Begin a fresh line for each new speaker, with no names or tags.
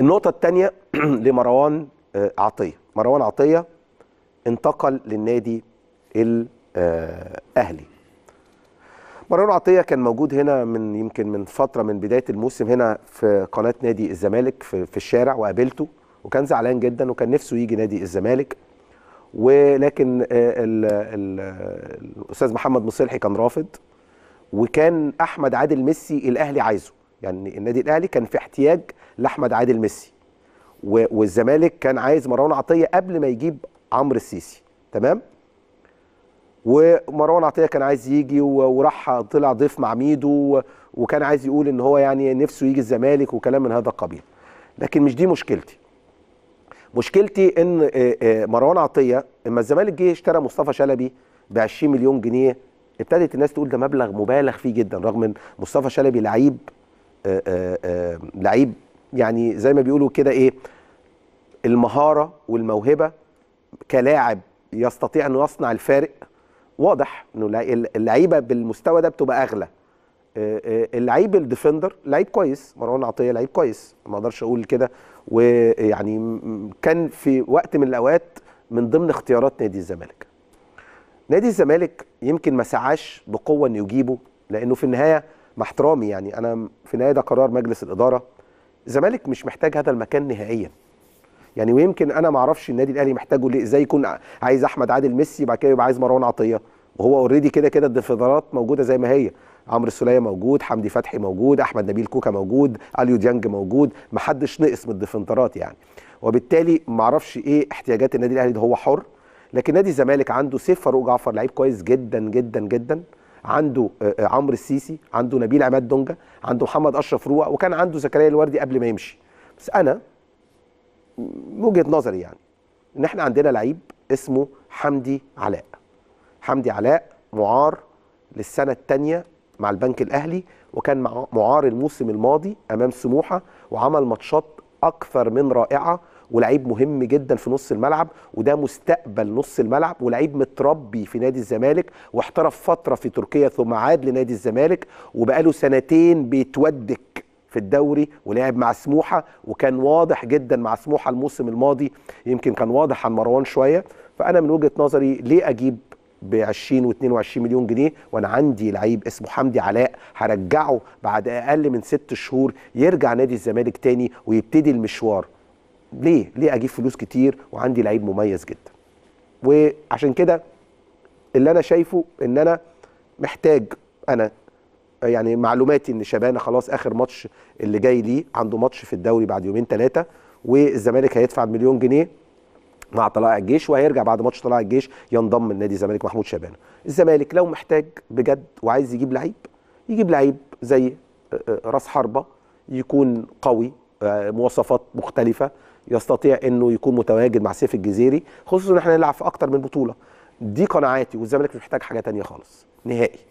النقطة الثانية لمروان آه، عطية مروان عطية انتقل للنادي الأهلي آه، مروان عطية كان موجود هنا من يمكن من فترة من بداية الموسم هنا في قناة نادي الزمالك في, الشارع وقابلته وكان زعلان جدا وكان نفسه يجي نادي الزمالك ولكن آه، الأستاذ محمد مصلحي كان رافض وكان أحمد عادل ميسي الأهلي عايزه يعني النادي الأهلي كان في احتياج لاحمد عادل ميسي والزمالك كان عايز مروان عطيه قبل ما يجيب عمرو السيسي تمام ومروان عطيه كان عايز يجي وراح طلع ضيف مع ميدو وكان عايز يقول ان هو يعني نفسه يجي الزمالك وكلام من هذا القبيل لكن مش دي مشكلتي مشكلتي ان مروان عطيه لما الزمالك جه اشترى مصطفى شلبي ب 20 مليون جنيه ابتدت الناس تقول ده مبلغ مبالغ فيه جدا رغم ان مصطفى شلبي لعيب لعيب يعني زي ما بيقولوا كده ايه المهاره والموهبه كلاعب يستطيع انه يصنع الفارق واضح انه اللعيبه بالمستوى ده بتبقى اغلى آه، آه، اللعيب الديفندر لعيب كويس مروان عطيه لعيب كويس ما اقدرش اقول كده ويعني كان في وقت من الاوقات من ضمن اختيارات نادي الزمالك نادي الزمالك يمكن ما سعاش بقوه انه يجيبه لانه في النهايه مع احترامي يعني انا في النهايه ده قرار مجلس الاداره الزمالك مش محتاج هذا المكان نهائيا يعني ويمكن انا ما اعرفش النادي الاهلي محتاجه ليه ازاي يكون عايز احمد عادل ميسي بعد كده يبقى عايز مروان عطيه وهو اوريدي كده كده الانفرادات موجوده زي ما هي عمرو السوليه موجود حمدي فتحي موجود احمد نبيل كوكا موجود اليو ديانج موجود ما حدش نقص من الديفنترات يعني وبالتالي ما اعرفش ايه احتياجات النادي الاهلي ده هو حر لكن نادي الزمالك عنده سيف فاروق جعفر لعيب كويس جدا جدا جدا عنده آه، آه، عمرو السيسي عنده نبيل عماد دونجا عنده محمد اشرف روعه وكان عنده زكريا الوردي قبل ما يمشي بس انا وجهه نظري يعني ان احنا عندنا لعيب اسمه حمدي علاء حمدي علاء معار للسنه الثانيه مع البنك الاهلي وكان معار الموسم الماضي امام سموحه وعمل ماتشات اكثر من رائعه ولعيب مهم جدا في نص الملعب وده مستقبل نص الملعب ولعيب متربي في نادي الزمالك واحترف فتره في تركيا ثم عاد لنادي الزمالك وبقاله سنتين بيتودك في الدوري ولعب مع سموحه وكان واضح جدا مع سموحه الموسم الماضي يمكن كان واضح عن مروان شويه فانا من وجهه نظري ليه اجيب ب 20 و22 مليون جنيه وانا عندي لعيب اسمه حمدي علاء هرجعه بعد اقل من ست شهور يرجع نادي الزمالك تاني ويبتدي المشوار ليه ليه اجيب فلوس كتير وعندي لعيب مميز جدا وعشان كده اللي انا شايفه ان انا محتاج انا يعني معلوماتي ان شبانه خلاص اخر ماتش اللي جاي ليه عنده ماتش في الدوري بعد يومين ثلاثه والزمالك هيدفع مليون جنيه مع طلائع الجيش وهيرجع بعد ماتش طلائع الجيش ينضم لنادي الزمالك محمود شبانه. الزمالك لو محتاج بجد وعايز يجيب لعيب يجيب لعيب زي آه، آه، راس حربه يكون قوي آه، مواصفات مختلفه يستطيع انه يكون متواجد مع سيف الجزيري خصوصا ان احنا نلعب في اكتر من بطوله دي قناعاتي والزمالك مش محتاج حاجه تانية خالص نهائي